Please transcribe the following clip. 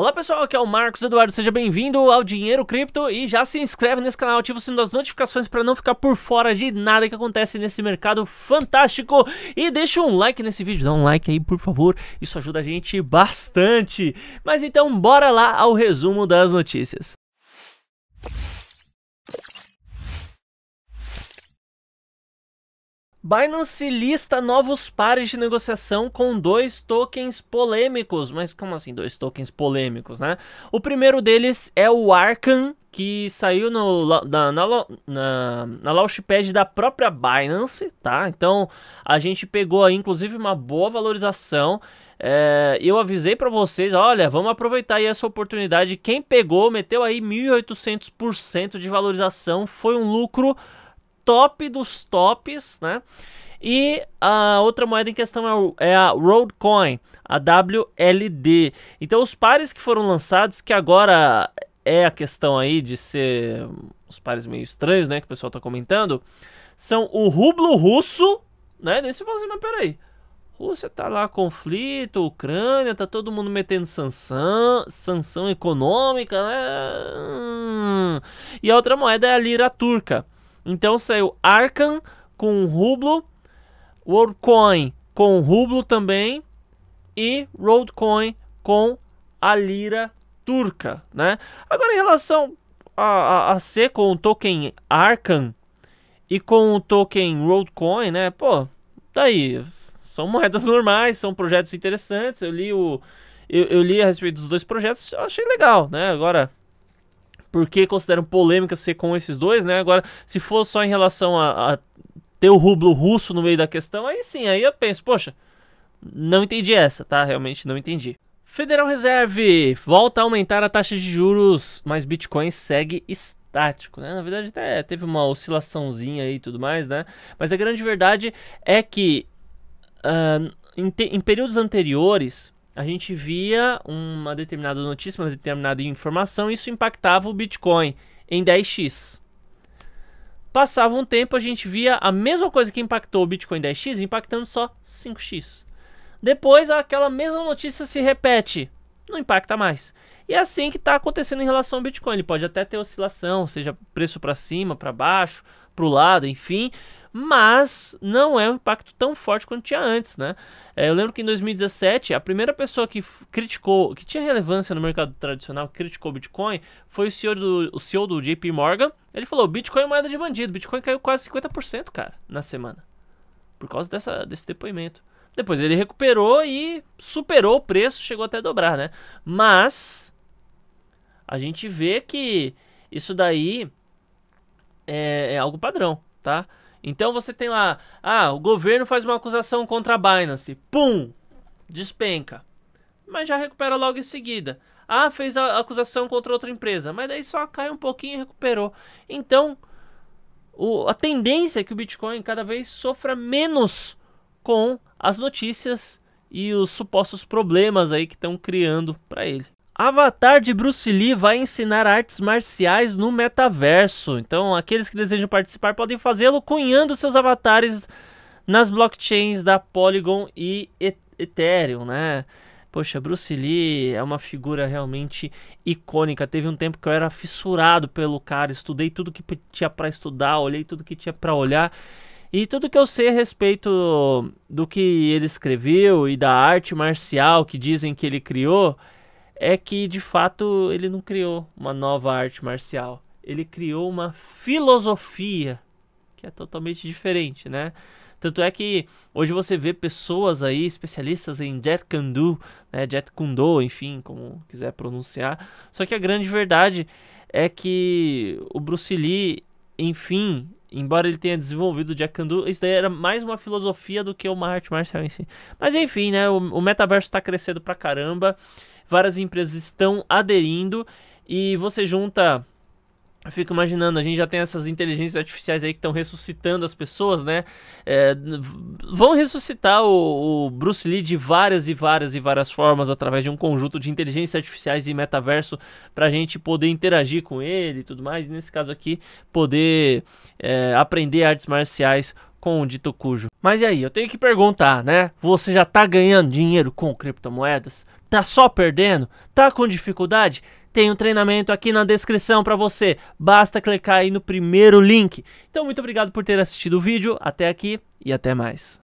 Olá pessoal, aqui é o Marcos Eduardo, seja bem-vindo ao Dinheiro Cripto e já se inscreve nesse canal, ativa o sino das notificações para não ficar por fora de nada que acontece nesse mercado fantástico e deixa um like nesse vídeo, dá um like aí por favor, isso ajuda a gente bastante. Mas então bora lá ao resumo das notícias. Binance lista novos pares de negociação com dois tokens polêmicos. Mas como assim, dois tokens polêmicos, né? O primeiro deles é o Arcan, que saiu no, na, na, na, na Launchpad da própria Binance, tá? Então a gente pegou aí, inclusive, uma boa valorização. É, eu avisei para vocês, olha, vamos aproveitar aí essa oportunidade. Quem pegou, meteu aí 1.800% de valorização, foi um lucro top dos tops, né? E a outra moeda em questão é, é a Road Coin, a WLD. Então os pares que foram lançados, que agora é a questão aí de ser os pares meio estranhos, né, que o pessoal tá comentando, são o rublo russo, né? Daí você fala assim, mas peraí. Rússia tá lá conflito, Ucrânia, tá todo mundo metendo sanção, sanção econômica, né? E a outra moeda é a lira turca. Então saiu Arkan com Rublo, WorldCoin com Rublo também e Roadcoin com a lira turca, né? Agora em relação a, a, a ser com o token Arkan e com o token Roadcoin, né? Pô, daí tá são moedas normais, são projetos interessantes. Eu li o eu, eu, li a respeito dos dois projetos, achei legal, né? Agora porque consideram polêmica ser com esses dois, né? Agora, se for só em relação a, a ter o rublo russo no meio da questão, aí sim, aí eu penso, poxa, não entendi essa, tá? Realmente não entendi. Federal Reserve volta a aumentar a taxa de juros, mas Bitcoin segue estático, né? Na verdade, até teve uma oscilaçãozinha aí e tudo mais, né? Mas a grande verdade é que uh, em, em períodos anteriores, a gente via uma determinada notícia, uma determinada informação, e isso impactava o Bitcoin em 10x. Passava um tempo, a gente via a mesma coisa que impactou o Bitcoin 10x, impactando só 5x. Depois, aquela mesma notícia se repete, não impacta mais. E é assim que está acontecendo em relação ao Bitcoin. Ele pode até ter oscilação, seja preço para cima, para baixo, para o lado, enfim mas não é um impacto tão forte quanto tinha antes, né? É, eu lembro que em 2017, a primeira pessoa que criticou, que tinha relevância no mercado tradicional, que criticou o Bitcoin, foi o CEO do, o CEO do JP Morgan. Ele falou: Bitcoin é moeda de bandido. Bitcoin caiu quase 50%, cara, na semana. Por causa dessa, desse depoimento. Depois ele recuperou e superou o preço, chegou até a dobrar, né? Mas a gente vê que isso daí é, é algo padrão, tá? Então você tem lá, ah, o governo faz uma acusação contra a Binance, pum, despenca. Mas já recupera logo em seguida. Ah, fez a acusação contra outra empresa, mas daí só cai um pouquinho e recuperou. Então, o, a tendência é que o Bitcoin cada vez sofra menos com as notícias e os supostos problemas aí que estão criando para ele. Avatar de Bruce Lee vai ensinar artes marciais no metaverso. Então, aqueles que desejam participar podem fazê-lo cunhando seus avatares nas blockchains da Polygon e Ethereum, né? Poxa, Bruce Lee é uma figura realmente icônica. Teve um tempo que eu era fissurado pelo cara, estudei tudo que tinha para estudar, olhei tudo que tinha para olhar. E tudo que eu sei a respeito do que ele escreveu e da arte marcial que dizem que ele criou, é que de fato ele não criou uma nova arte marcial, ele criou uma filosofia que é totalmente diferente, né? Tanto é que hoje você vê pessoas aí, especialistas em Jet Kune né, Jet Kundo, enfim, como quiser pronunciar. Só que a grande verdade é que o Bruce Lee, enfim, Embora ele tenha desenvolvido o Jack Kandu, isso daí era mais uma filosofia do que uma arte marcial em si. Mas enfim, né? O, o metaverso está crescendo pra caramba. Várias empresas estão aderindo. E você junta eu fico imaginando, a gente já tem essas inteligências artificiais aí que estão ressuscitando as pessoas, né? É, vão ressuscitar o, o, Bruce Lee de várias e várias e várias formas através de um conjunto de inteligências artificiais e metaverso para a gente poder interagir com ele e tudo mais. E nesse caso aqui, poder é, aprender artes marciais com o dito cujo. Mas e aí, eu tenho que perguntar, né? Você já tá ganhando dinheiro com criptomoedas? Tá só perdendo? Tá com dificuldade? Tem um treinamento aqui na descrição para você. Basta clicar aí no primeiro link. Então, muito obrigado por ter assistido o vídeo até aqui e até mais.